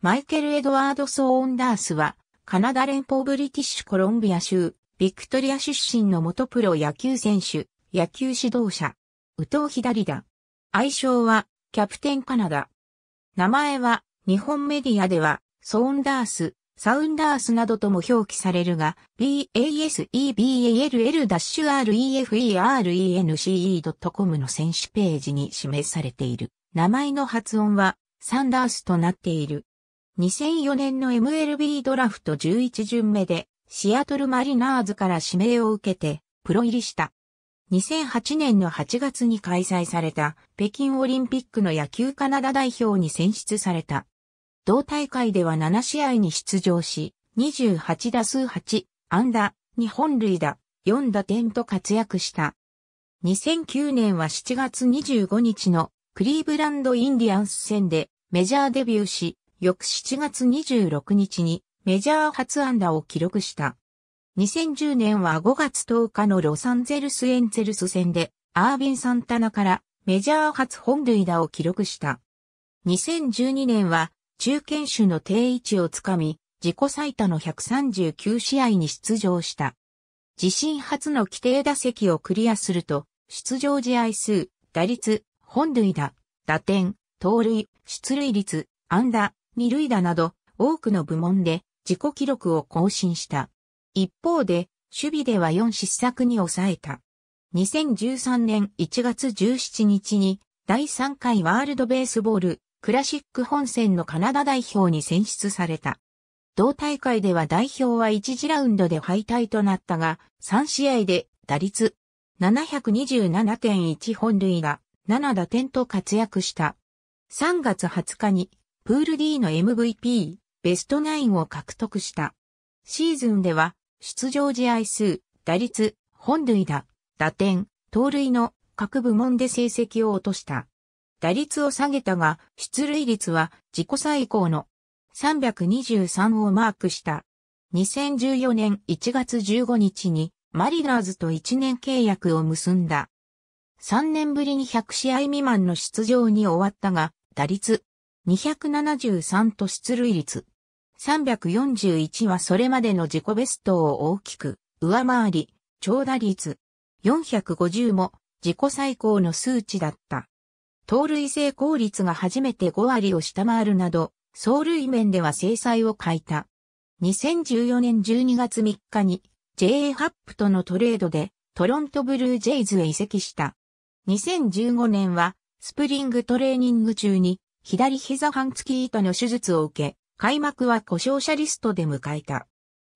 マイケル・エドワード・ソーンダースは、カナダ連邦ブリティッシュコロンビア州、ビクトリア出身の元プロ野球選手、野球指導者、宇藤左だ。愛称は、キャプテンカナダ。名前は、日本メディアでは、ソーンダース、サウンダースなどとも表記されるが、baseball-ref-erne.com の選手ページに示されている。名前の発音は、サンダースとなっている。2004年の MLB ドラフト11巡目で、シアトルマリナーズから指名を受けて、プロ入りした。2008年の8月に開催された北京オリンピックの野球カナダ代表に選出された。同大会では7試合に出場し、28打数8、安打、2本塁打、4打点と活躍した。2009年は7月25日のクリーブランドインディアンス戦でメジャーデビューし、翌7月26日にメジャー初安打を記録した。2010年は5月10日のロサンゼルスエンゼルス戦でアービン・サンタナからメジャー初本塁打を記録した。2012年は中堅手の定位置をつかみ、自己最多の139試合に出場した。自身初の規定打席をクリアすると、出場試合数、打率、本塁打、打点、盗塁、出塁率、安打、二塁打など多くの部門で自己記録を更新した。一方で、守備では4失策に抑えた。2013年1月17日に第3回ワールドベースボールクラシック本戦のカナダ代表に選出された。同大会では代表は1次ラウンドで敗退となったが、3試合で打率727.1本塁打7打点と活躍した。3月20日にプール D の MVP、ベストナインを獲得した。シーズンでは、出場試合数、打率、本塁打、打点、盗塁の各部門で成績を落とした。打率を下げたが、出塁率は自己最高の323をマークした。2014年1月15日にマリナーズと1年契約を結んだ。3年ぶりに100試合未満の出場に終わったが、打率、273と出塁率341はそれまでの自己ベストを大きく上回り、長打率450も自己最高の数値だった。盗塁成功率が初めて5割を下回るなど、走塁面では制裁を欠いた。2014年12月3日に JA ハップとのトレードでトロントブルージェイズへ移籍した。2015年はスプリングトレーニング中に左膝半月板の手術を受け、開幕は故障者リストで迎えた。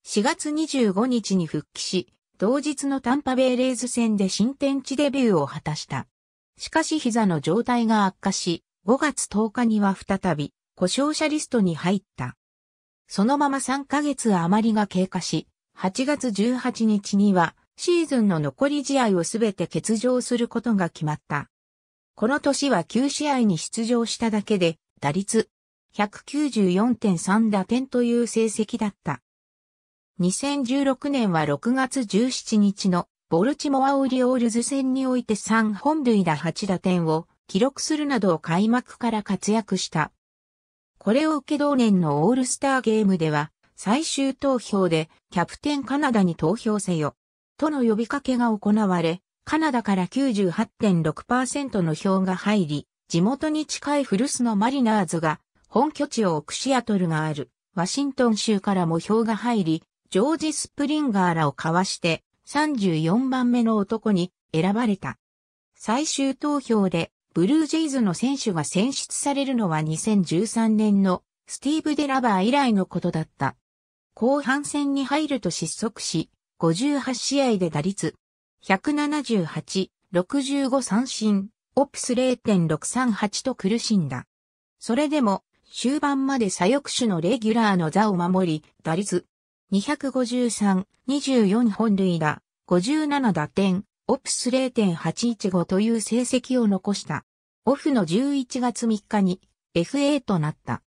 4月25日に復帰し、同日のタンパベイレーズ戦で新天地デビューを果たした。しかし膝の状態が悪化し、5月10日には再び故障者リストに入った。そのまま3ヶ月余りが経過し、8月18日にはシーズンの残り試合をすべて欠場することが決まった。この年は9試合に出場しただけで、打率194.3打点という成績だった。2016年は6月17日のボルチモア・オリオールズ戦において3本塁打8打点を記録するなど開幕から活躍した。これを受け同年のオールスターゲームでは最終投票でキャプテンカナダに投票せよとの呼びかけが行われカナダから98.6%の票が入り、地元に近い古巣のマリナーズが、本拠地を置くシアトルがある、ワシントン州からも票が入り、ジョージ・スプリンガーらを交わして、34番目の男に選ばれた。最終投票で、ブルージェイズの選手が選出されるのは2013年のスティーブ・デラバー以来のことだった。後半戦に入ると失速し、58試合で打率178、65三振、オプス0.638と苦しんだ。それでも、終盤まで左翼手のレギュラーの座を守り、打率253、24本塁打、57打点、オプス0.815という成績を残した。オフの11月3日に FA となった。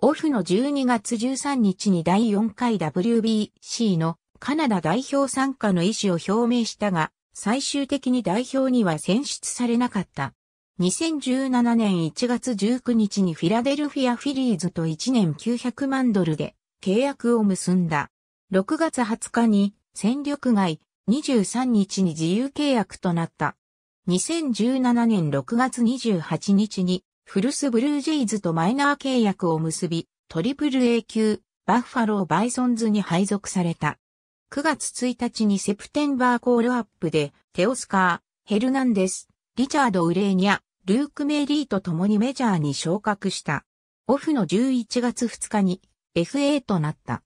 オフの12月13日に第4回 WBC のカナダ代表参加の意思を表明したが、最終的に代表には選出されなかった。2017年1月19日にフィラデルフィア・フィリーズと1年900万ドルで契約を結んだ。6月20日に戦力外、23日に自由契約となった。2017年6月28日にフルスブルージェイズとマイナー契約を結び、トリプル A 級、バッファロー・バイソンズに配属された。9月1日にセプテンバーコールアップで、テオスカー、ヘルナンデス、リチャード・ウレーニャ、ルーク・メリーと共にメジャーに昇格した。オフの11月2日に FA となった。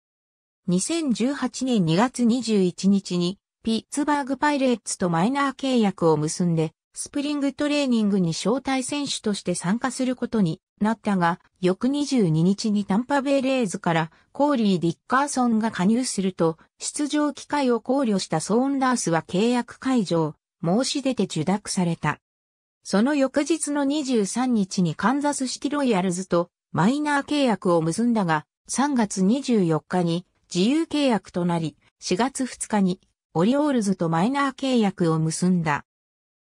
2018年2月21日にピッツバーグパイレーツとマイナー契約を結んでスプリングトレーニングに招待選手として参加することになったが、翌22日にタンパベイレーズからコーリー・ディッカーソンが加入すると、出場機会を考慮したソーンダースは契約解除を申し出て受諾された。その翌日の23日にカンザスシティロイヤルズとマイナー契約を結んだが、3月24日に自由契約となり、4月2日にオリオールズとマイナー契約を結んだ。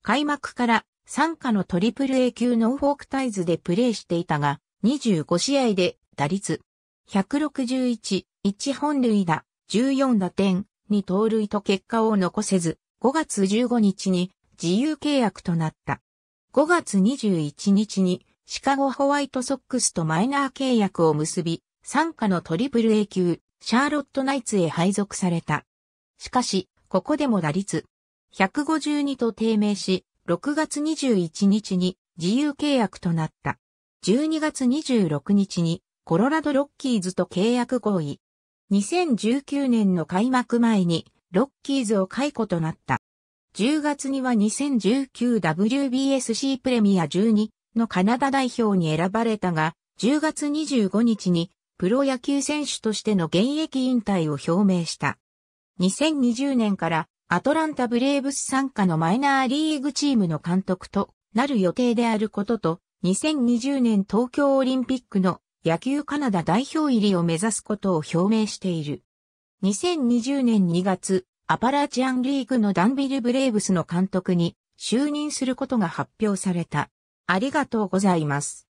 開幕から参加のトリプル A 級ノーフォークタイズでプレーしていたが、25試合で打率161、1本塁打、14打点、2盗塁と結果を残せず、5月15日に自由契約となった。5月21日にシカゴホワイトソックスとマイナー契約を結び、参加のトリプル A 級シャーロットナイツへ配属された。しかし、ここでも打率152と低迷し、6月21日に自由契約となった。12月26日にコロラドロッキーズと契約合意。2019年の開幕前にロッキーズを解雇となった。10月には 2019WBSC プレミア12のカナダ代表に選ばれたが、10月25日にプロ野球選手としての現役引退を表明した。2020年からアトランタブレーブス参加のマイナーリーグチームの監督となる予定であることと、2020年東京オリンピックの野球カナダ代表入りを目指すことを表明している。2020年2月、アパラチアンリーグのダンビル・ブレーブスの監督に就任することが発表された。ありがとうございます。